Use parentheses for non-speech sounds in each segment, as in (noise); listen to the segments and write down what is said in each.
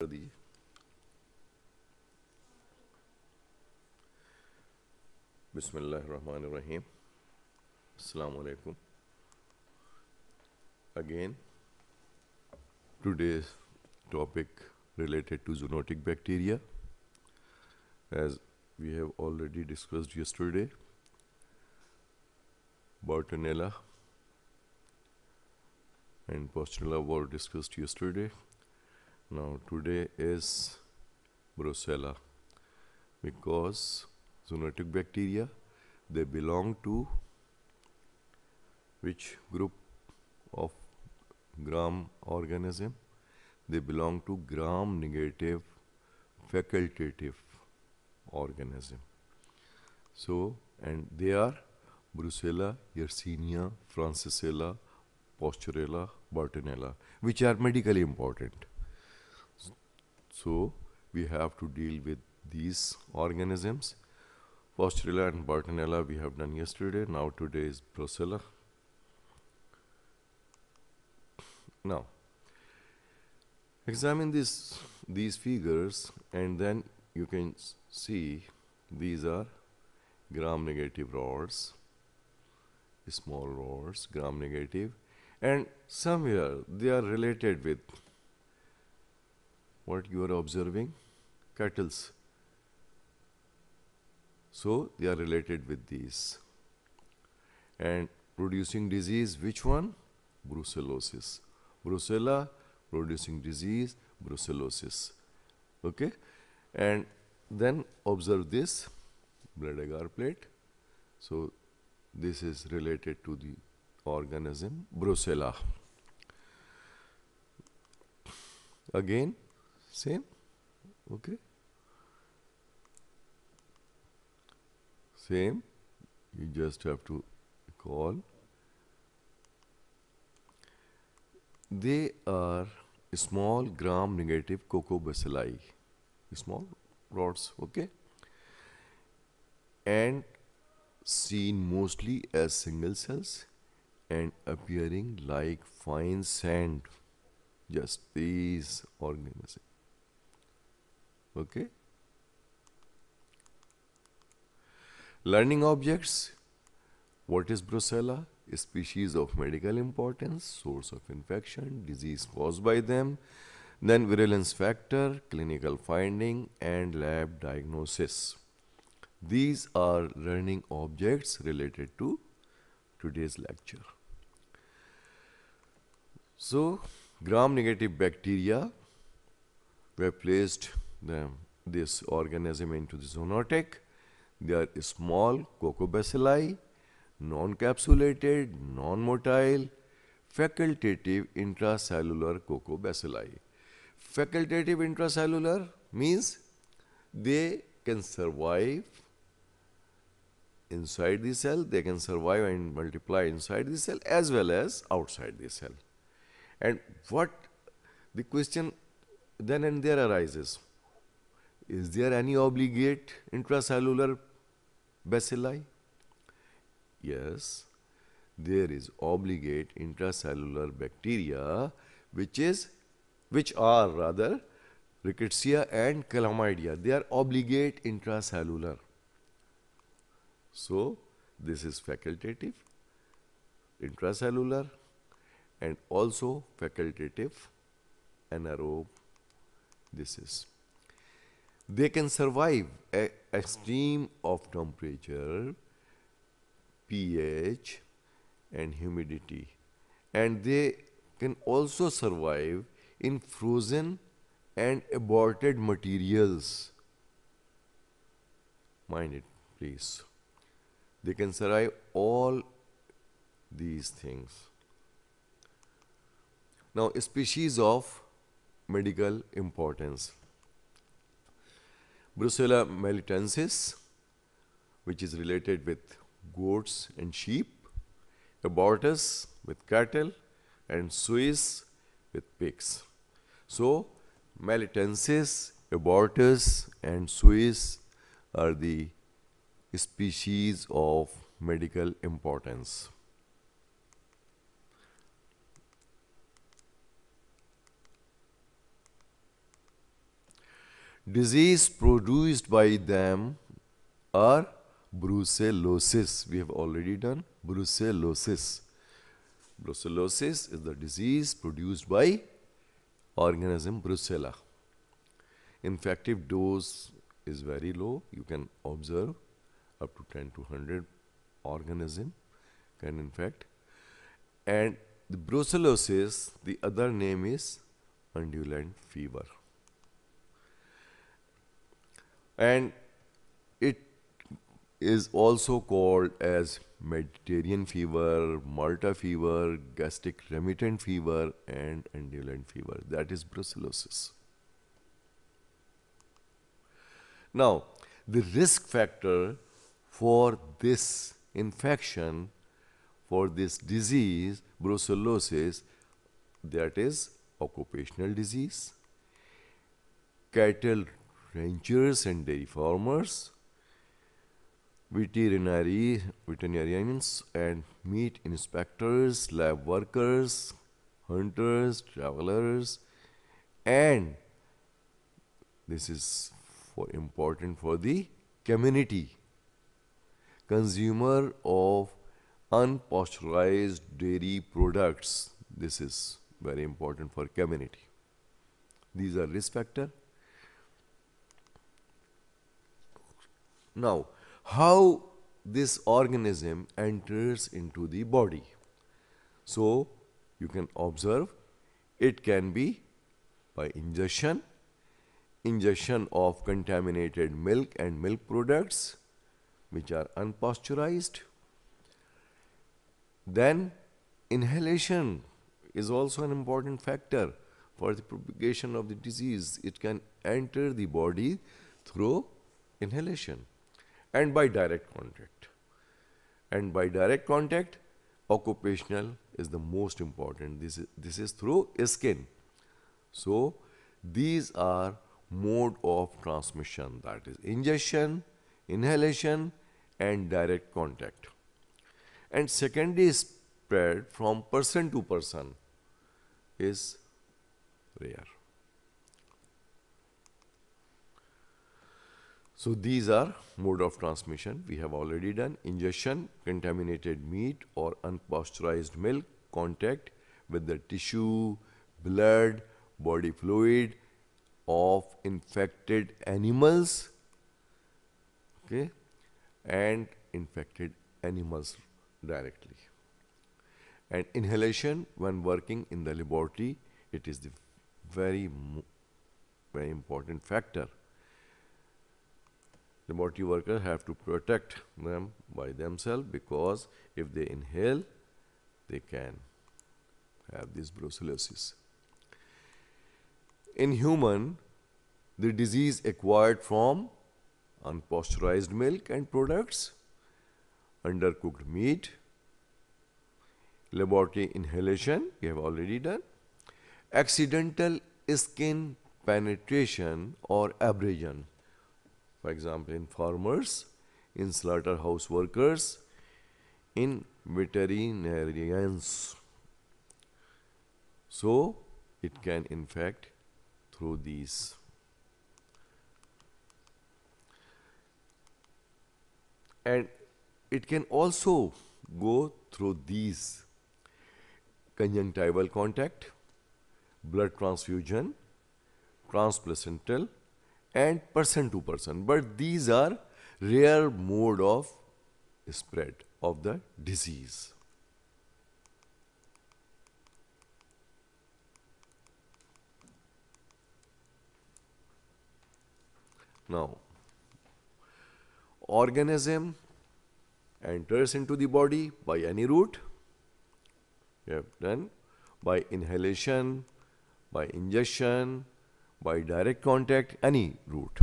Bismillah ar कर दीजिए बिसमीम अलकुम again today's topic related to zoonotic bacteria as we have already discussed yesterday Bartonella and Postonella were discussed yesterday now today is Brucella because zoonotic bacteria they belong to which group of gram organism they belong to gram negative facultative organism so and they are brucella yersinia francisella posturella bartonella which are medically important so we have to deal with these organisms. Fostorilla and Bartonella we have done yesterday. Now today is Brucella. Now examine this these figures and then you can see these are gram negative rods small rods gram negative and somewhere they are related with what you are observing? Kettles. So they are related with these. And producing disease, which one? Brucellosis. Brucella producing disease, brucellosis. Okay? And then observe this blood agar plate. So this is related to the organism Brucella. Again, same okay same you just have to call they are small gram negative bacilli small rods okay and seen mostly as single cells and appearing like fine sand just these organisms okay learning objects what is brucella a species of medical importance source of infection disease caused by them then virulence factor clinical finding and lab diagnosis these are learning objects related to today's lecture so gram negative bacteria were placed the, this organism into the zoonotic. They are small cocobacilli, non-capsulated, non-motile, facultative intracellular cocobacilli. Facultative intracellular means they can survive inside the cell, they can survive and multiply inside the cell as well as outside the cell. And what the question then and there arises is there any obligate intracellular bacilli? Yes, there is obligate intracellular bacteria which is which are rather rickettsia and chlamydia. They are obligate intracellular. So, this is facultative, intracellular and also facultative anaerobe. This is they can survive a extreme of temperature, pH and humidity and they can also survive in frozen and aborted materials. Mind it please. They can survive all these things. Now species of medical importance. Brucella melitensis, which is related with goats and sheep, abortus with cattle, and suis with pigs. So, melitensis, abortus, and suis are the species of medical importance. disease produced by them are brucellosis. We have already done brucellosis. Brucellosis is the disease produced by organism brucella. Infective dose is very low. You can observe up to 10 to 100 organism can infect. And the brucellosis, the other name is undulant fever and it is also called as Mediterranean fever, Malta fever, gastric remittent fever, and indolent fever. That is brucellosis. Now, the risk factor for this infection, for this disease, brucellosis, that is occupational disease, cattle ranchers and dairy farmers, veterinary veterinarians and meat inspectors, lab workers, hunters, travelers, and this is for important for the community. Consumer of unpasteurized dairy products. This is very important for community. These are risk factor Now, how this organism enters into the body? So, you can observe it can be by ingestion, ingestion of contaminated milk and milk products which are unpasteurized. Then inhalation is also an important factor for the propagation of the disease. It can enter the body through inhalation and by direct contact. And by direct contact, occupational is the most important. This is, this is through skin. So, these are mode of transmission that is ingestion, inhalation and direct contact. And secondary spread from person to person is rare. So these are mode of transmission. We have already done ingestion, contaminated meat or unpasteurized milk, contact with the tissue, blood, body fluid of infected animals okay, and infected animals directly. And inhalation when working in the laboratory, it is the very, very important factor Remotely workers have to protect them by themselves because if they inhale, they can have this brucellosis. In human, the disease acquired from unpasteurized milk and products, undercooked meat, laboratory inhalation, we have already done, accidental skin penetration or abrasion for example, in farmers, in slaughterhouse workers, in veterinarians. So it can infect through these. And it can also go through these conjunctival contact, blood transfusion, transplacental and person to person. But these are rare mode of spread of the disease. Now, organism enters into the body by any route. We have done by inhalation, by ingestion, by direct contact any route.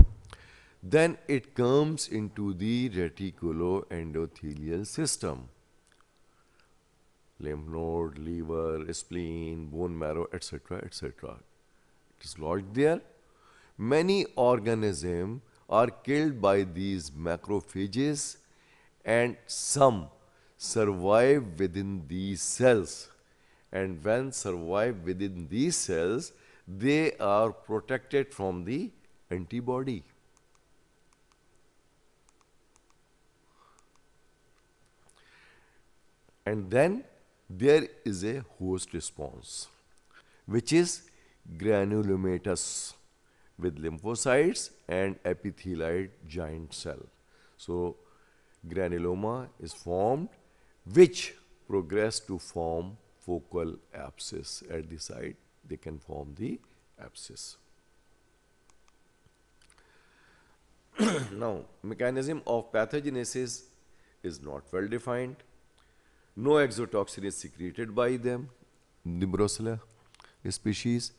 Then it comes into the reticuloendothelial system. Lymph node, liver, spleen, bone marrow, etc. etc. It is lodged there. Many organisms are killed by these macrophages and some survive within these cells. And when survive within these cells, they are protected from the antibody. And then there is a host response, which is granulomatous with lymphocytes and epithelial giant cell. So, granuloma is formed, which progress to form focal abscess at the site they can form the abscess. (clears throat) now, mechanism of pathogenesis is not well defined. No exotoxin is secreted by them, the species.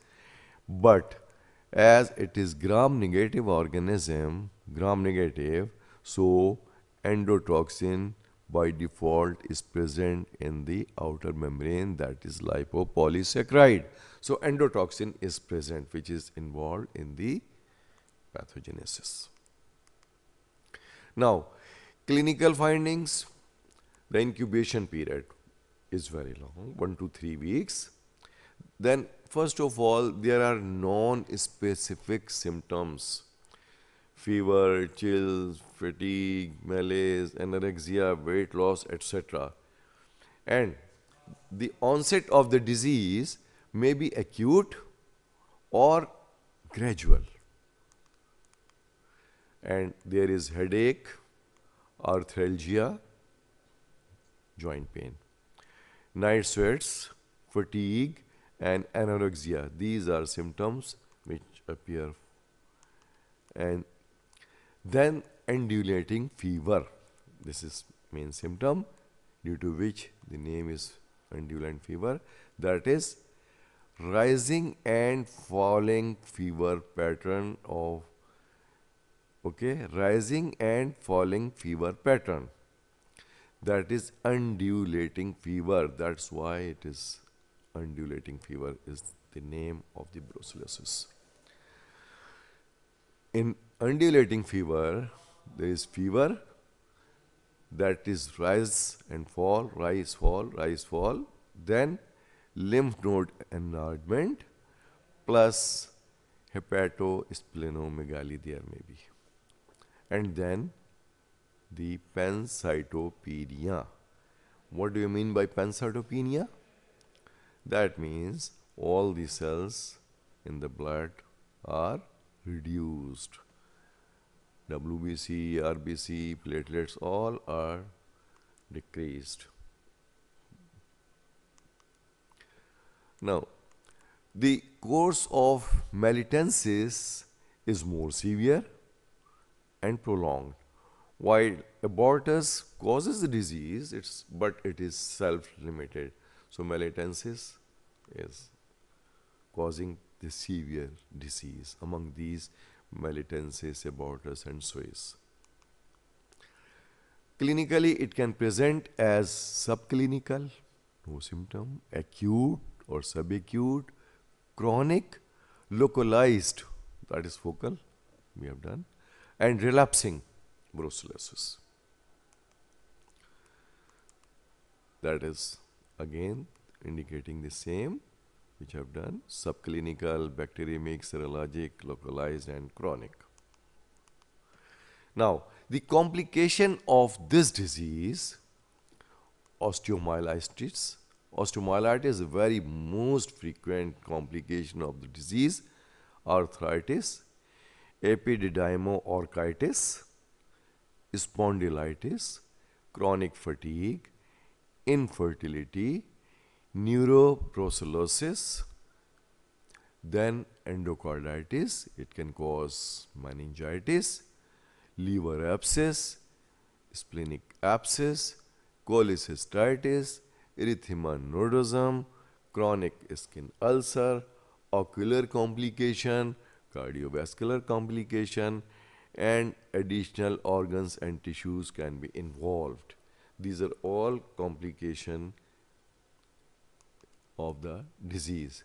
But as it is gram-negative organism, gram-negative, so endotoxin by default is present in the outer membrane that is lipopolysaccharide. So endotoxin is present which is involved in the pathogenesis. Now clinical findings, the incubation period is very long 1 to 3 weeks. Then first of all there are non-specific symptoms fever, chills, fatigue, malaise, anorexia, weight loss, etc. And the onset of the disease may be acute or gradual. And there is headache, arthralgia, joint pain, night sweats, fatigue, and anorexia. These are symptoms which appear and then undulating fever. This is main symptom due to which the name is undulant fever. That is rising and falling fever pattern of okay rising and falling fever pattern that is undulating fever that's why it is undulating fever is the name of the brucellosis in undulating fever, there is fever that is rise and fall, rise, fall, rise, fall. Then lymph node enlargement plus hepatosplenomegaly there may be. And then the pancytopenia. What do you mean by pancytopenia? That means all the cells in the blood are reduced WBC, RBC, platelets, all are decreased. Now, the course of malignancies is more severe and prolonged. While abortus causes the disease, it's, but it is self-limited. So malignancies is causing the severe disease. Among these, malitensis, abortus, and suis. Clinically, it can present as subclinical, no symptom, acute or subacute, chronic, localized, that is focal, we have done, and relapsing brucellosis. That is again indicating the same which I've done subclinical, bacteremic, serologic, localized and chronic. Now, the complication of this disease, osteomyelitis, osteomyelitis is the very most frequent complication of the disease, arthritis, epididymoorchitis, spondylitis, chronic fatigue, infertility, neuroprocellosis, then endocarditis, it can cause meningitis, liver abscess, splenic abscess, cholecystitis, erythema nodosum, chronic skin ulcer, ocular complication, cardiovascular complication, and additional organs and tissues can be involved. These are all complication of the disease.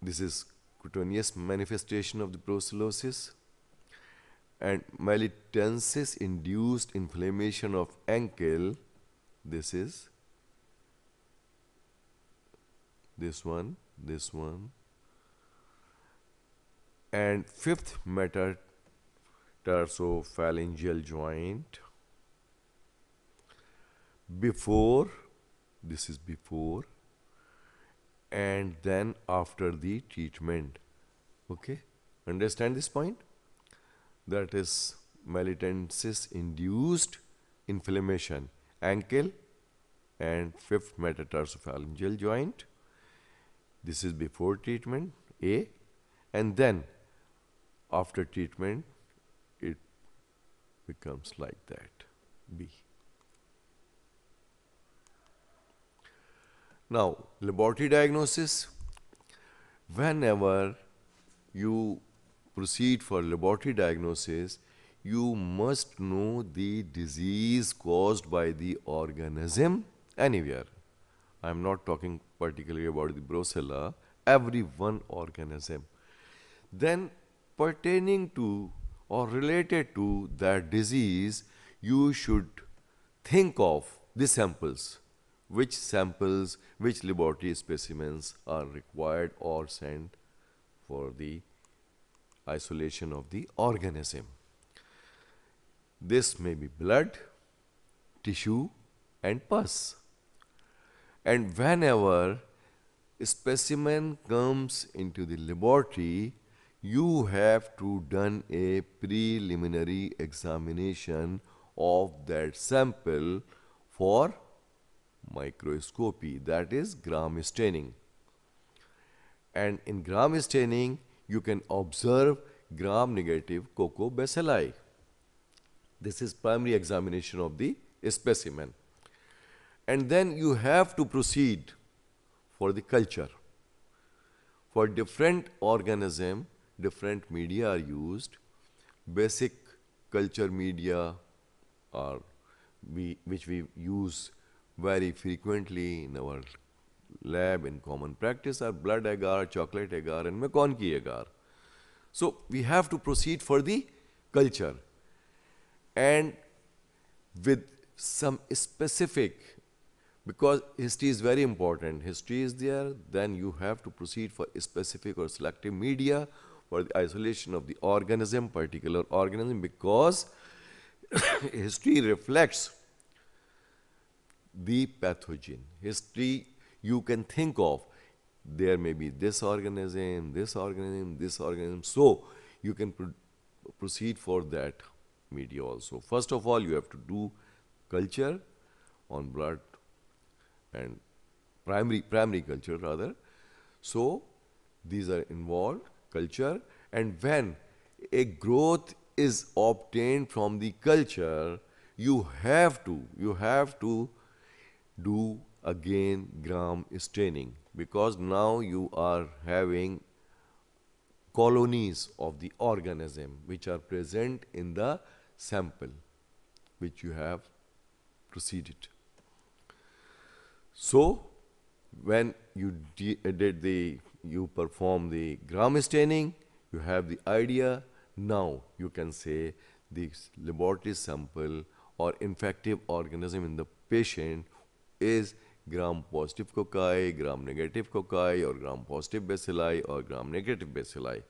This is cutaneous manifestation of the brucellosis and melitensis induced inflammation of ankle. This is this one, this one. And fifth metatarsophalangeal joint before this is before and then after the treatment okay understand this point that is melitensis induced inflammation ankle and fifth metatarsophalangeal joint this is before treatment a and then after treatment it becomes like that b Now, laboratory diagnosis, whenever you proceed for laboratory diagnosis, you must know the disease caused by the organism anywhere. I am not talking particularly about the Brucella, every one organism. Then pertaining to or related to that disease, you should think of the samples which samples, which laboratory specimens are required or sent for the isolation of the organism. This may be blood, tissue and pus. And whenever specimen comes into the laboratory, you have to done a preliminary examination of that sample for microscopy that is gram staining and in gram staining you can observe gram negative coco bacilli this is primary examination of the specimen and then you have to proceed for the culture for different organism different media are used basic culture media are we, which we use very frequently in our lab in common practice are blood agar, chocolate agar and McConkey agar. So, we have to proceed for the culture and with some specific because history is very important history is there then you have to proceed for specific or selective media for the isolation of the organism particular organism because (coughs) history reflects the pathogen. History you can think of. There may be this organism, this organism, this organism. So, you can pr proceed for that media also. First of all, you have to do culture on blood and primary, primary culture rather. So, these are involved culture and when a growth is obtained from the culture, you have to, you have to do again gram staining because now you are having colonies of the organism which are present in the sample which you have proceeded. So, when you uh, did the, you perform the gram staining, you have the idea, now you can say the laboratory sample or infective organism in the patient is gram positive cocci, gram negative cocci or gram positive bacilli or gram negative bacilli.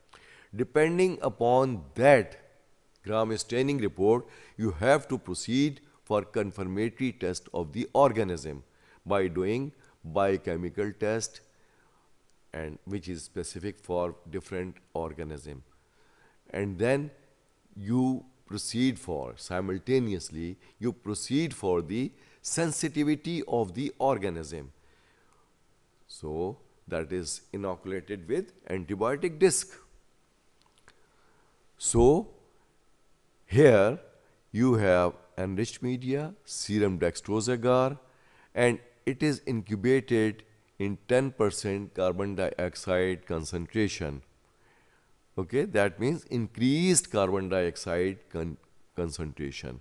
Depending upon that gram staining report, you have to proceed for confirmatory test of the organism by doing biochemical test and which is specific for different organism. And then you proceed for simultaneously you proceed for the sensitivity of the organism. So, that is inoculated with antibiotic disc. So, here you have enriched media, serum dextrose agar and it is incubated in 10% carbon dioxide concentration. Okay, that means increased carbon dioxide con concentration.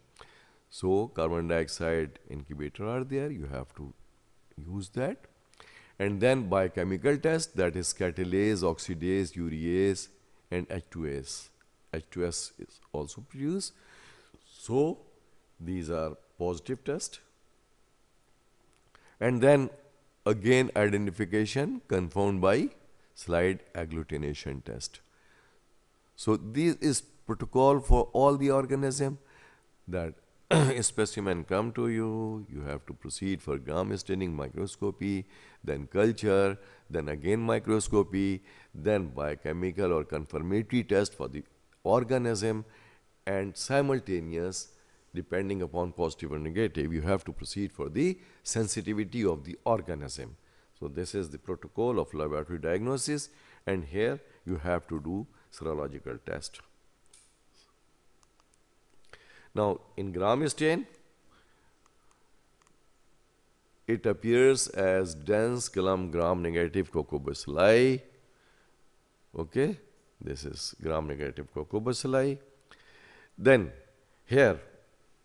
So carbon dioxide incubator are there, you have to use that. And then biochemical test that is catalase, oxidase, urease and H2S. H2S is also produced. So these are positive test. And then again identification confirmed by slide agglutination test. So this is protocol for all the organism that (clears throat) specimen come to you, you have to proceed for gram staining microscopy, then culture, then again microscopy, then biochemical or confirmatory test for the organism and simultaneous depending upon positive or negative you have to proceed for the sensitivity of the organism. So this is the protocol of laboratory diagnosis and here you have to do serological test. Now, in Graham's chain, it appears as dense gram negative coccobacilli. Okay, this is gram negative bacilli. Then, here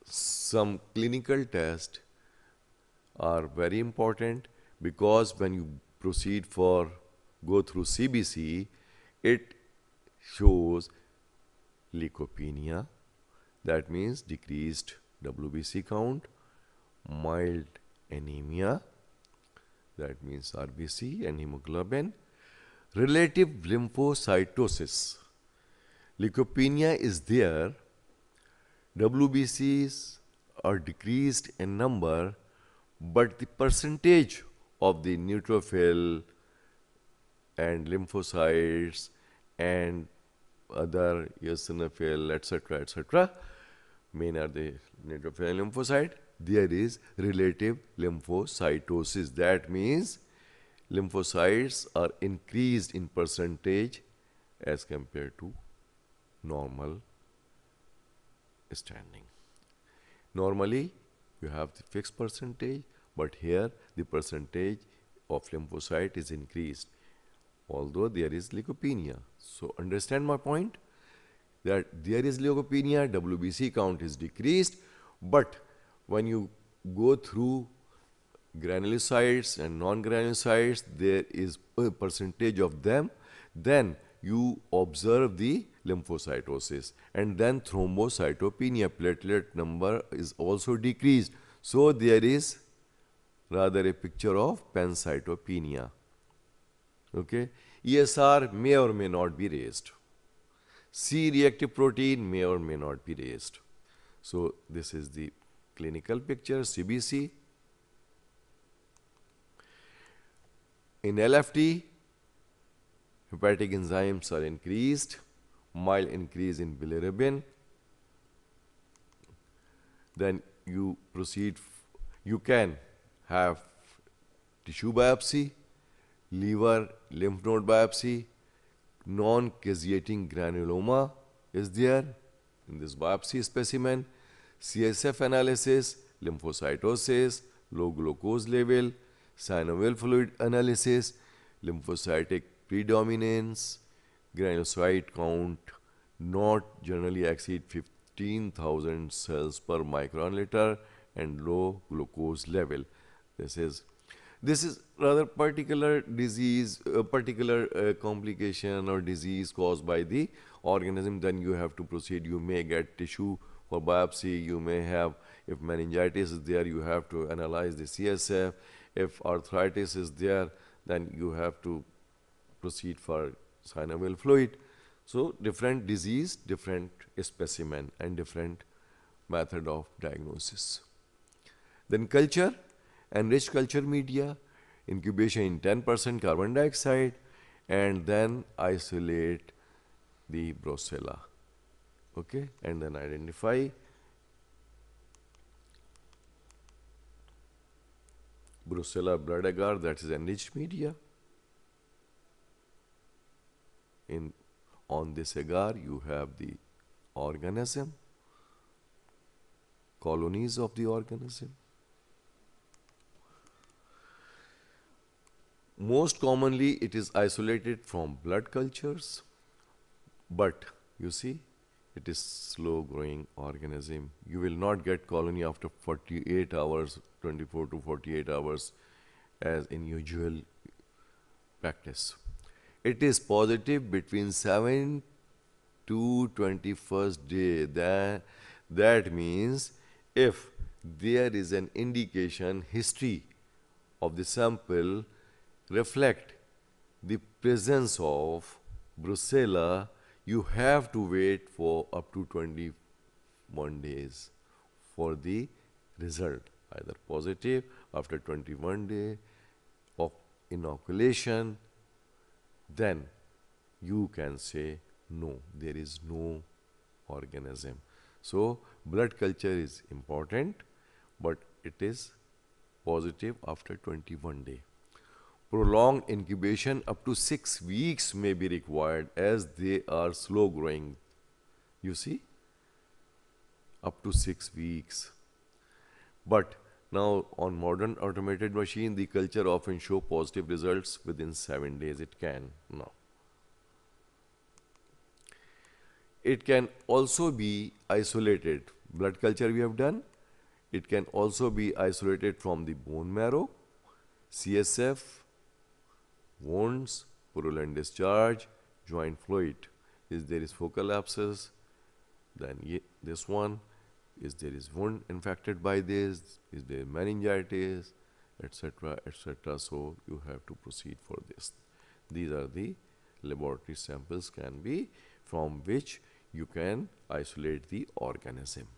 some clinical tests are very important because when you proceed for go through CBC, it shows leukopenia that means decreased WBC count, mild anemia, that means RBC and hemoglobin, relative lymphocytosis. Leukopenia is there, WBCs are decreased in number, but the percentage of the neutrophil and lymphocytes and other eosinophil, etc., etc., main are the neutrophil and lymphocyte. There is relative lymphocytosis. That means lymphocytes are increased in percentage as compared to normal standing. Normally, you have the fixed percentage, but here the percentage of lymphocyte is increased, although there is leukopenia. So, understand my point? that there is leukopenia, WBC count is decreased, but when you go through granulocytes and non-granulocytes, there is a percentage of them, then you observe the lymphocytosis and then thrombocytopenia platelet number is also decreased. So, there is rather a picture of pancytopenia. Okay? ESR may or may not be raised. C-reactive protein may or may not be raised. So this is the clinical picture, CBC. In LFT, hepatic enzymes are increased, mild increase in bilirubin. Then you proceed, you can have tissue biopsy, liver, lymph node biopsy, non-caseating granuloma is there in this biopsy specimen, CSF analysis, lymphocytosis, low glucose level, synovial fluid analysis, lymphocytic predominance, granulocyte count not generally exceed 15,000 cells per micron liter and low glucose level. This is this is rather particular disease, uh, particular uh, complication or disease caused by the organism, then you have to proceed. You may get tissue for biopsy, you may have, if meningitis is there, you have to analyze the CSF. If arthritis is there, then you have to proceed for synovial fluid. So, different disease, different specimen and different method of diagnosis. Then culture, enriched culture media, incubation in 10% carbon dioxide, and then isolate the Brucella. Okay, and then identify Brucella blood agar that is enriched media. In on this agar you have the organism, colonies of the organism. Most commonly it is isolated from blood cultures, but you see it is slow growing organism. You will not get colony after 48 hours, 24 to 48 hours as in usual practice. It is positive between 7 to 21st day. That, that means if there is an indication history of the sample reflect the presence of brucella, you have to wait for up to 21 days for the result, either positive after 21 day of inoculation, then you can say no, there is no organism. So, blood culture is important, but it is positive after 21 day. Prolonged incubation up to 6 weeks may be required as they are slow growing. You see? Up to 6 weeks. But now on modern automated machine, the culture often show positive results within 7 days. It can now. It can also be isolated. Blood culture we have done. It can also be isolated from the bone marrow, CSF, wounds, purulent discharge, joint fluid. If there is focal abscess, then this one. If there is wound infected by this, is there is meningitis, etc., etc. So you have to proceed for this. These are the laboratory samples can be from which you can isolate the organism.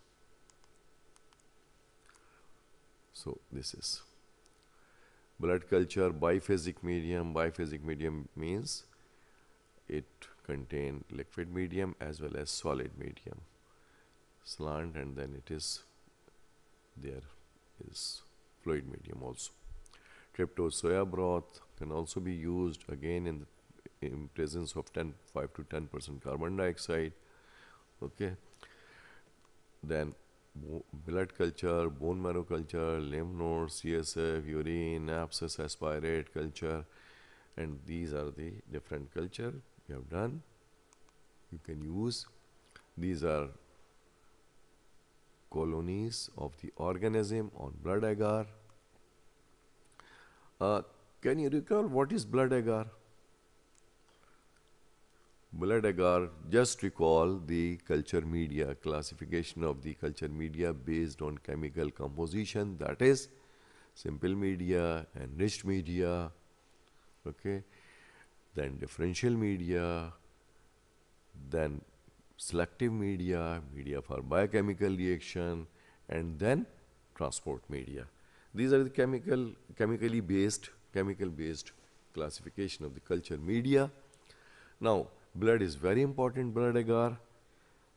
So this is blood culture biphasic medium biphasic medium means it contain liquid medium as well as solid medium slant and then it is there is fluid medium also Crypto soya broth can also be used again in the in presence of 10 5 to 10 percent carbon dioxide okay then blood culture, bone marrow culture, lymph nodes, CSF, urine, abscess, aspirate culture, and these are the different culture you have done. You can use these are colonies of the organism on blood agar. Uh, can you recall what is blood agar? Muller-Dagar just recall the culture media, classification of the culture media based on chemical composition that is simple media, enriched media, okay, then differential media, then selective media, media for biochemical reaction and then transport media. These are the chemical, chemically based, chemical based classification of the culture media. Now, blood is very important blood agar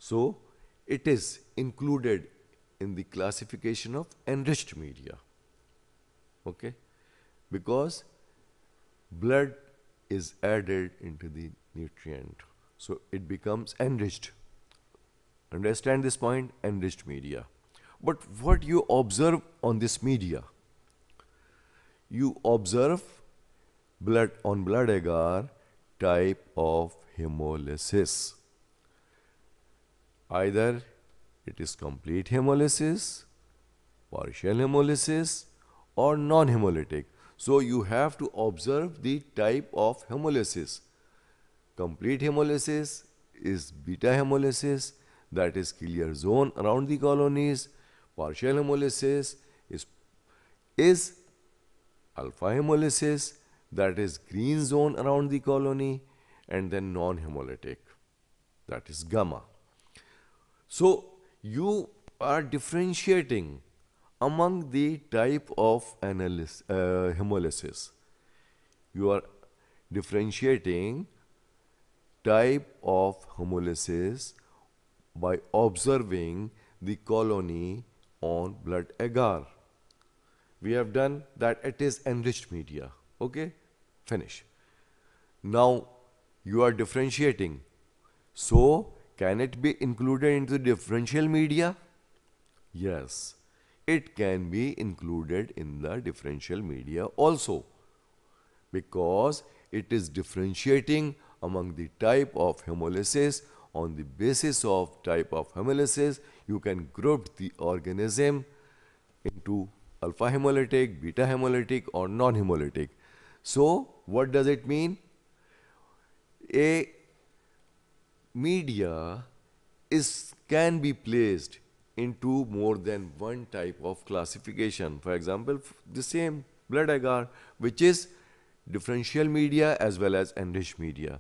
so it is included in the classification of enriched media okay because blood is added into the nutrient so it becomes enriched understand this point enriched media but what you observe on this media you observe blood on blood agar type of hemolysis. Either it is complete hemolysis, partial hemolysis or non-hemolytic. So you have to observe the type of hemolysis. Complete hemolysis is beta hemolysis that is clear zone around the colonies. Partial hemolysis is, is alpha hemolysis that is green zone around the colony and then non-hemolytic that is gamma. So you are differentiating among the type of analysis, uh, hemolysis. You are differentiating type of hemolysis by observing the colony on blood agar. We have done that it is enriched media. Okay, finish. Now you are differentiating. So, can it be included into differential media? Yes, it can be included in the differential media also because it is differentiating among the type of hemolysis. On the basis of type of hemolysis, you can group the organism into alpha hemolytic, beta hemolytic or non-hemolytic. So, what does it mean? a media is can be placed into more than one type of classification. For example, the same blood agar, which is differential media as well as enriched media.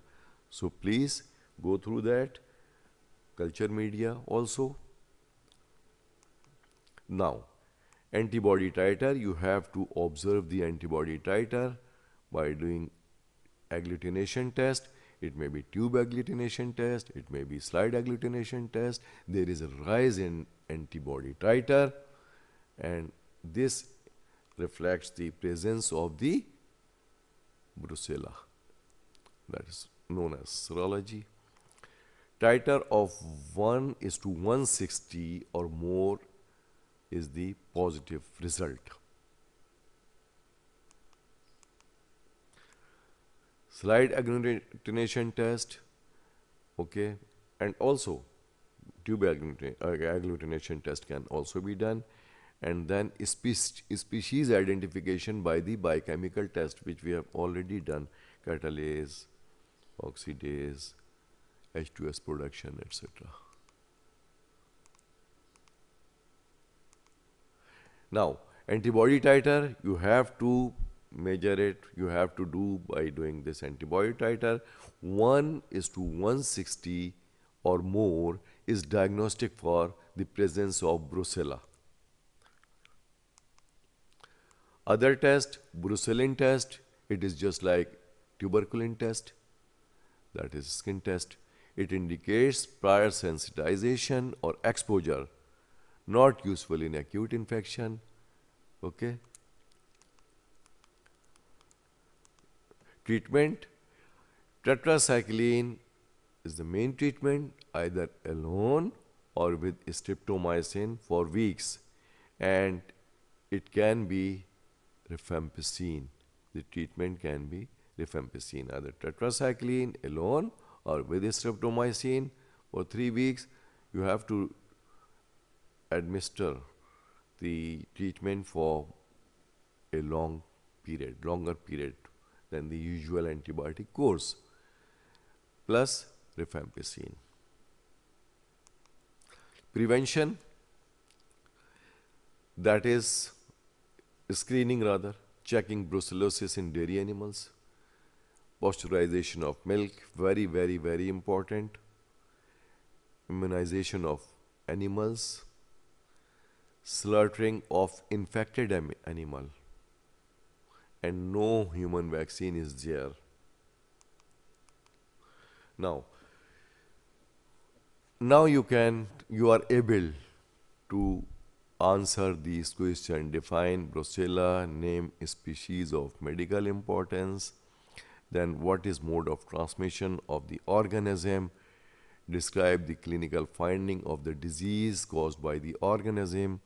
So please go through that culture media also. Now, antibody titer, you have to observe the antibody titer by doing agglutination test it may be tube agglutination test, it may be slide agglutination test. There is a rise in antibody titer and this reflects the presence of the brucella that is known as serology. Titer of 1 is to 160 or more is the positive result. slide agglutination test okay and also tube uh, agglutination test can also be done and then species identification by the biochemical test which we have already done catalase oxidase h2s production etc now antibody titer you have to measure it, you have to do by doing this antibody titer. 1 is to 160 or more is diagnostic for the presence of brucella. Other test, brucellin test, it is just like tuberculin test, that is skin test. It indicates prior sensitization or exposure, not useful in acute infection. Okay. treatment. Tetracycline is the main treatment either alone or with streptomycin for weeks and it can be rifampicin. The treatment can be rifampicin either tetracycline alone or with streptomycin for 3 weeks you have to administer the treatment for a long period, longer period than the usual antibiotic course plus rifampicin. Prevention that is screening rather, checking brucellosis in dairy animals, pasteurization of milk, very, very, very important, immunization of animals, slaughtering of infected animal, and no human vaccine is there. Now, now you can, you are able to answer these questions. Define Brucella, name species of medical importance, then what is mode of transmission of the organism, describe the clinical finding of the disease caused by the organism,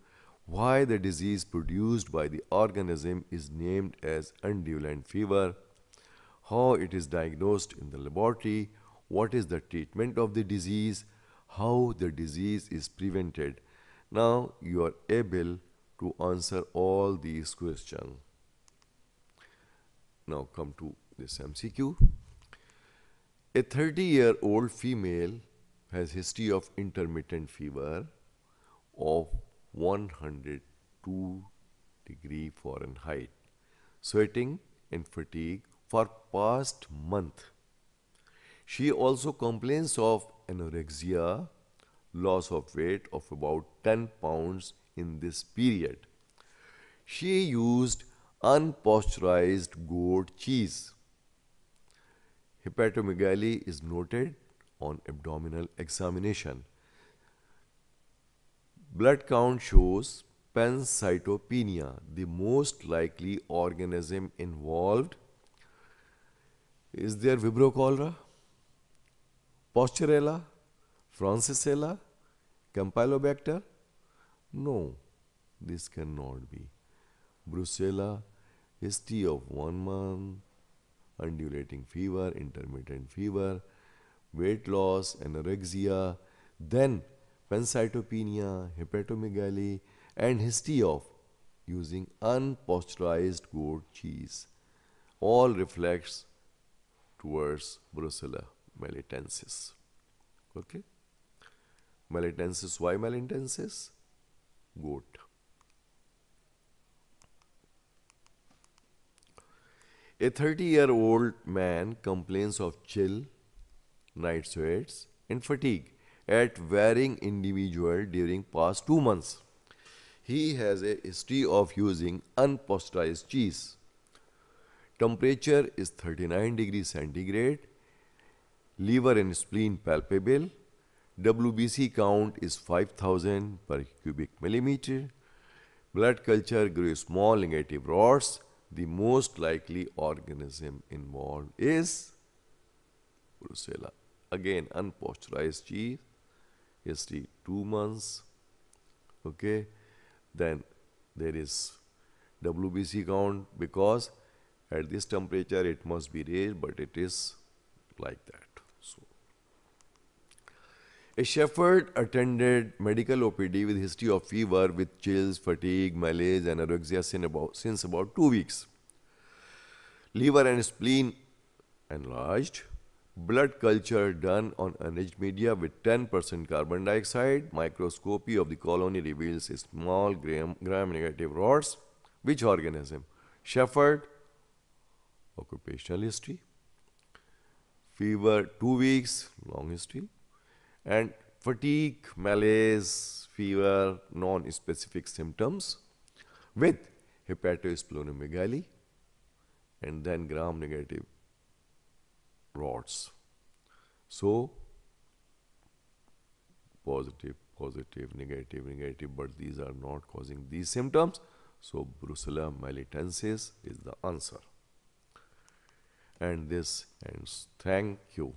why the disease produced by the organism is named as undulant fever, how it is diagnosed in the laboratory, what is the treatment of the disease, how the disease is prevented. Now you are able to answer all these questions. Now come to this MCQ. A 30-year-old female has history of intermittent fever of 102 degree Fahrenheit. Sweating and fatigue for past month. She also complains of anorexia, loss of weight of about 10 pounds in this period. She used unpasteurized goat cheese. Hepatomegaly is noted on abdominal examination. Blood count shows pancytopenia, the most likely organism involved. Is there Vibrio cholera, Posturella, Francisella, Campylobacter? No, this cannot be. Brucella History of one month, undulating fever, intermittent fever, weight loss, anorexia. Then pancytopenia, hepatomegaly, and history of using unpasteurized goat cheese all reflects towards Brucella melitensis. Okay? Melitensis, why melitensis? Goat. A 30 year old man complains of chill, night sweats, and fatigue at varying individual during past two months. He has a history of using unpasteurized cheese. Temperature is 39 degrees centigrade. Liver and spleen palpable. WBC count is 5000 per cubic millimeter. Blood culture grows small negative rods. The most likely organism involved is Brucella. Again, unpasteurized cheese ST 2 months okay then there is WBC count because at this temperature it must be raised but it is like that so a shepherd attended medical OPD with history of fever with chills fatigue malaise anorexia since about, since about 2 weeks liver and spleen enlarged blood culture done on unaged media with 10% carbon dioxide. Microscopy of the colony reveals small gram-negative gram rods. Which organism? Shepherd, occupational history. Fever, two weeks, long history. And fatigue, malaise, fever, non-specific symptoms with hepatosplenomegaly and then gram-negative rods. So positive, positive, negative, negative, but these are not causing these symptoms. So Brucella melitensis is the answer. And this ends. Thank you.